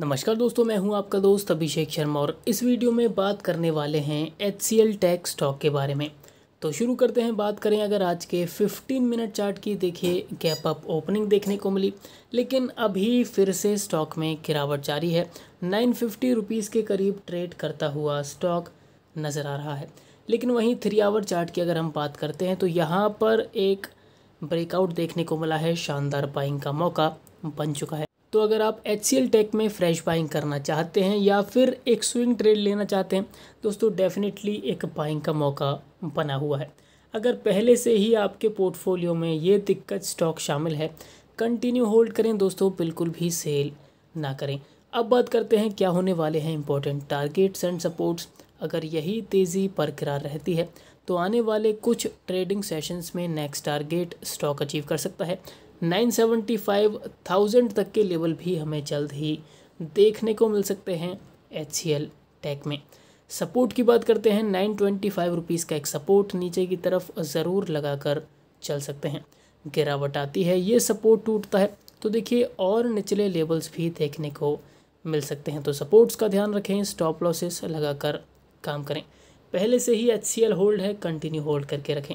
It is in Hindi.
नमस्कार दोस्तों मैं हूं आपका दोस्त अभिषेक शर्मा और इस वीडियो में बात करने वाले हैं H C L tech stock के बारे में तो शुरू करते हैं बात करें अगर आज के 15 मिनट चार्ट की देखिए गैप अप ओपनिंग देखने को मिली लेकिन अभी फिर से स्टॉक में गिरावट जारी है नाइन फिफ्टी रुपीज़ के करीब ट्रेड करता हुआ स्टॉक नज़र आ रहा है लेकिन वहीं थ्री आवर चार्ट की अगर हम बात करते हैं तो यहाँ पर एक ब्रेकआउट देखने को मिला है शानदार बाइंग का मौका बन चुका है तो अगर आप एच सी एल टेक में फ्रेश बाइंग करना चाहते हैं या फिर एक स्विंग ट्रेड लेना चाहते हैं दोस्तों डेफिनेटली एक बाइंग का मौका बना हुआ है अगर पहले से ही आपके पोर्टफोलियो में ये दिक्कत स्टॉक शामिल है कंटिन्यू होल्ड करें दोस्तों बिल्कुल भी सेल ना करें अब बात करते हैं क्या होने वाले हैं इंपॉर्टेंट टारगेट्स एंड सपोर्ट्स अगर यही तेज़ी बरकरार रहती है तो आने वाले कुछ ट्रेडिंग सेशंस में नेक्स्ट टारगेट स्टॉक अचीव कर सकता है 975,000 तक के लेवल भी हमें जल्द ही देखने को मिल सकते हैं एच सी एल टैग में सपोर्ट की बात करते हैं नाइन ट्वेंटी फाइव रुपीज़ का एक सपोर्ट नीचे की तरफ ज़रूर लगाकर चल सकते हैं गिरावट आती है ये सपोर्ट टूटता है तो देखिए और निचले लेवल्स भी देखने को मिल सकते हैं तो सपोर्ट्स का ध्यान रखें स्टॉप लॉसेस लगाकर काम करें पहले से ही एच होल्ड है कंटिन्यू होल्ड करके रखें